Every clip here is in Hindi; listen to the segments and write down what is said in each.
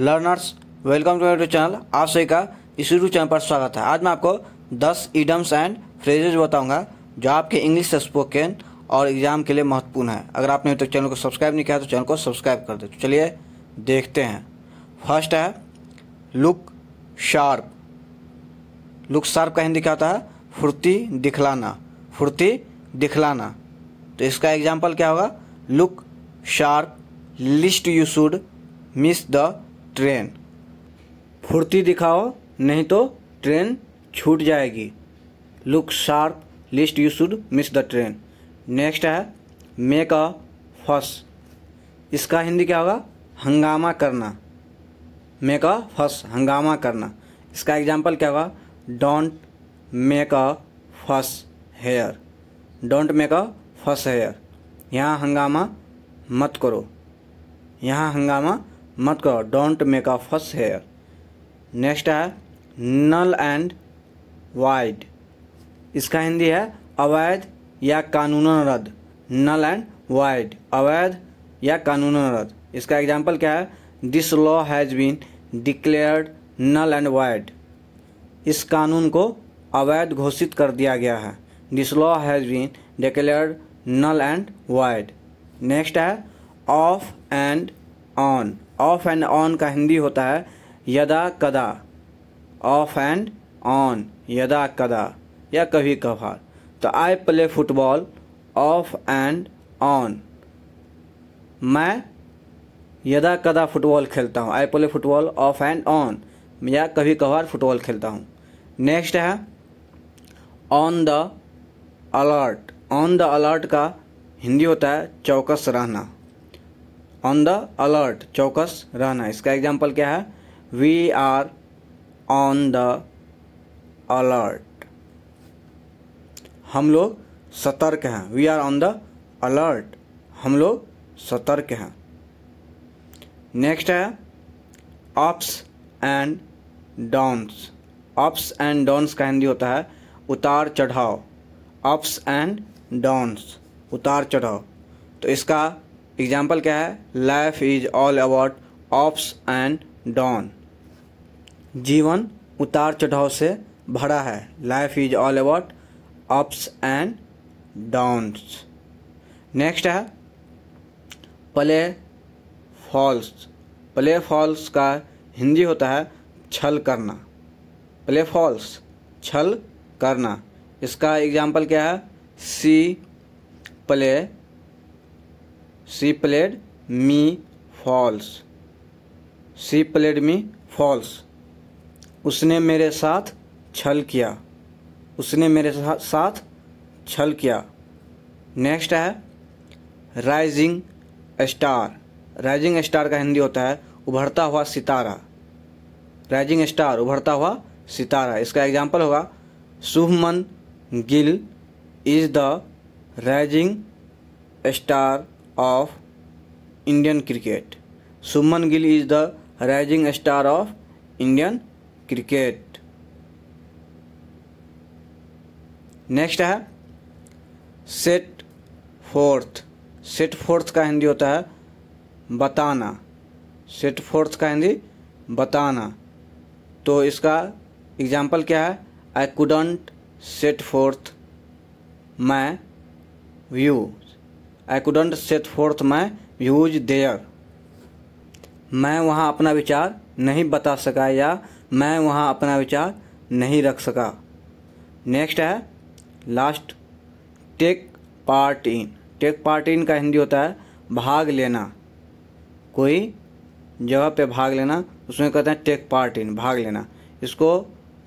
Learners welcome to YouTube channel आप सभी का इस यूट्यूब चैनल पर स्वागत है आज मैं आपको 10 इडम्स एंड फ्रेजेज बताऊंगा जो आपके इंग्लिश स्पोकन और एग्जाम के लिए महत्वपूर्ण है अगर आपने तो चैनल को सब्सक्राइब नहीं किया तो चैनल को सब्सक्राइब कर दे तो चलिए देखते हैं फर्स्ट है लुक शार्प लुक शार्प का हिंदी क्या होता है फुर्ती दिखलाना फुर्ती दिखलाना तो इसका एग्जाम्पल क्या होगा look sharp lest you should miss the train फुर्ती दिखाओ नहीं तो ट्रेन छूट जाएगी look sharp lest you should miss the train next है मेक अ फस इसका हिंदी क्या होगा हंगामा करना मेक अ फस हंगामा करना इसका एग्जाम्पल क्या होगा डोंट मेक अ फस हेयर डोंट मेक अ फस हेयर यहाँ हंगामा मत करो यहाँ हंगामा मत करो डोंट मेक अ फस हेयर नेक्स्ट है नल एंड वाइड इसका हिंदी है अवैध या कानून रद्द नल एंड वाइड अवैध या कानून रद्द इसका एग्जाम्पल क्या है this law has been declared null and void इस कानून को अवैध घोषित कर दिया गया है this law has been declared null and void next है off and on off and on का हिंदी होता है यदा कदा ऑफ एंड ऑन यदा कदा या कभी कभार तो I play football off and on मैं यदा कदा फुटबॉल खेलता हूँ I play football off and on या कभी कभार फुटबॉल खेलता हूँ नेक्स्ट है on the alert on the alert का हिंदी होता है चौकस रहना ऑन द अलर्ट चौकस रहना इसका एग्जाम्पल क्या है we are on the alert हम लोग सतर्क हैं we are on the alert हम लोग सतर्क हैं नेक्स्ट है ups and downs ups and downs का हिंदी होता है उतार चढ़ाव अप्स एंड डाउन्स उतार चढ़ाव तो इसका एग्जाम्पल क्या है life is all about ups and downs जीवन उतार चढ़ाव से भरा है life is all about ups and downs next है प्ले फॉल्स प्ले फॉल्स का हिंदी होता है छल करना प्ले फॉल्स छल करना इसका एग्जाम्पल क्या है she play she played me false she played me false उसने मेरे साथ छल किया उसने मेरे साथ छल किया नेक्स्ट है राइजिंग स्टार राइजिंग स्टार का हिंदी होता है उभरता हुआ सितारा राइजिंग स्टार उभरता हुआ सितारा इसका एग्जाम्पल होगा Shubman Gill is the rising star of Indian cricket. Shubman Gill is the rising star of Indian cricket. Next है सेट फोर्थ सेट फोर्थ का हिंदी होता है बताना सेट फोर्थ का हिंदी बताना तो इसका एग्जाम्पल क्या है I couldn't set forth my view I couldn't set forth my views there मैं वहाँ अपना विचार नहीं बता सका या मैं वहाँ अपना विचार नहीं रख सका नेक्स्ट है last take part in take part in का हिंदी होता है भाग लेना कोई जगह पे भाग लेना उसमें कहते हैं टेक पार्ट इन भाग लेना इसको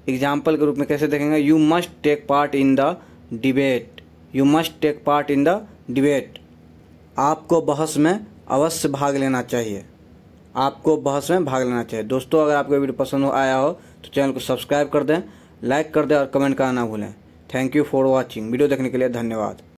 एग्जाम्पल के रूप में कैसे देखेंगे you must take part in the debate you must take part in the debate आपको बहस में अवश्य भाग लेना चाहिए आपको बहस में भाग लेना चाहिए दोस्तों अगर आपको वीडियो पसंद हो आया हो तो चैनल को सब्सक्राइब कर दें लाइक कर दें और कमेंट करना ना भूलें thank you for watching video देखने के लिए धन्यवाद